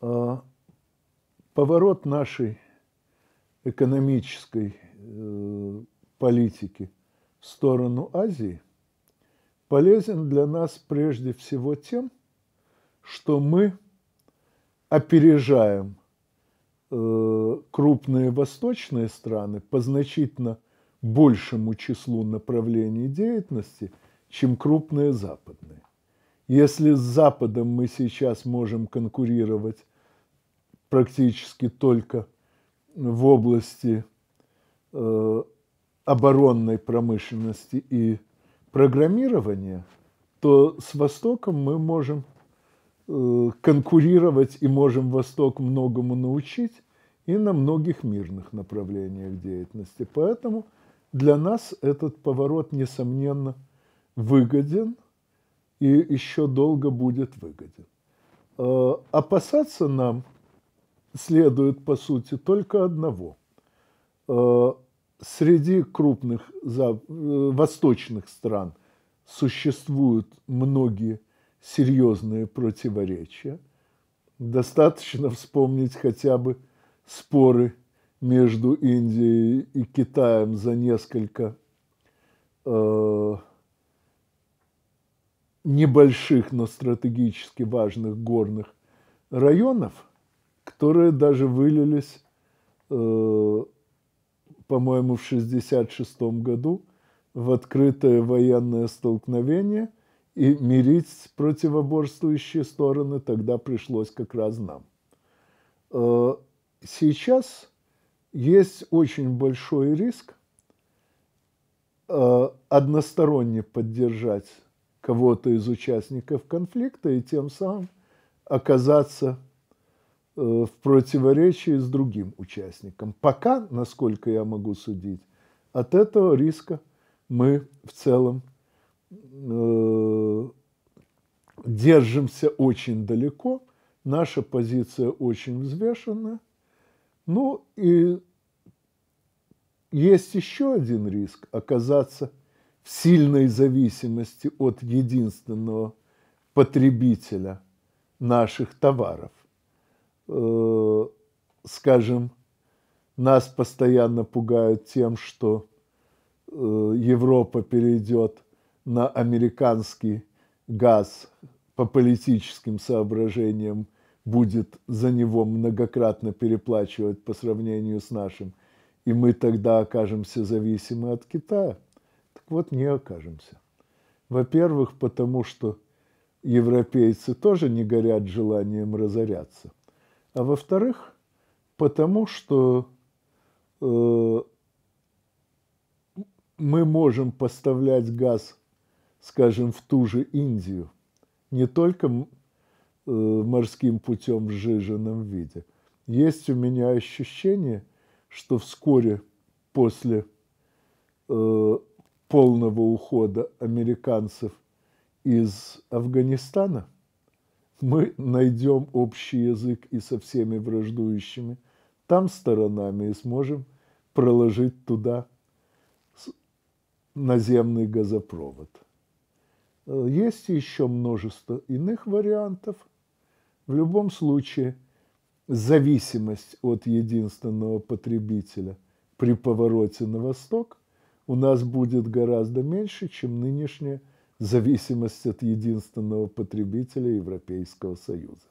А, поворот нашей экономической э, политики в сторону Азии полезен для нас прежде всего тем, что мы опережаем э, крупные восточные страны по значительно большему числу направлений деятельности, чем крупные западные. Если с Западом мы сейчас можем конкурировать практически только в области э, оборонной промышленности и программирования, то с Востоком мы можем э, конкурировать и можем Восток многому научить и на многих мирных направлениях деятельности. Поэтому для нас этот поворот, несомненно, выгоден – и еще долго будет выгоден. Э, опасаться нам следует, по сути, только одного. Э, среди крупных э, восточных стран существуют многие серьезные противоречия. Достаточно вспомнить хотя бы споры между Индией и Китаем за несколько небольших, но стратегически важных горных районов, которые даже вылились, э, по-моему, в 1966 году в открытое военное столкновение, и мирить противоборствующие стороны тогда пришлось как раз нам. Э, сейчас есть очень большой риск э, односторонне поддержать кого-то из участников конфликта и тем самым оказаться э, в противоречии с другим участником. Пока, насколько я могу судить, от этого риска мы в целом э, держимся очень далеко, наша позиция очень взвешена. Ну и есть еще один риск оказаться – в сильной зависимости от единственного потребителя наших товаров. Э, скажем, нас постоянно пугают тем, что э, Европа перейдет на американский газ по политическим соображениям, будет за него многократно переплачивать по сравнению с нашим, и мы тогда окажемся зависимы от Китая. Так вот не окажемся. Во-первых, потому что европейцы тоже не горят желанием разоряться. А во-вторых, потому что э, мы можем поставлять газ, скажем, в ту же Индию, не только э, морским путем в сжиженном виде. Есть у меня ощущение, что вскоре после э, полного ухода американцев из Афганистана мы найдем общий язык и со всеми враждующими там сторонами и сможем проложить туда наземный газопровод. Есть еще множество иных вариантов. В любом случае, зависимость от единственного потребителя при повороте на восток – у нас будет гораздо меньше, чем нынешняя зависимость от единственного потребителя Европейского Союза.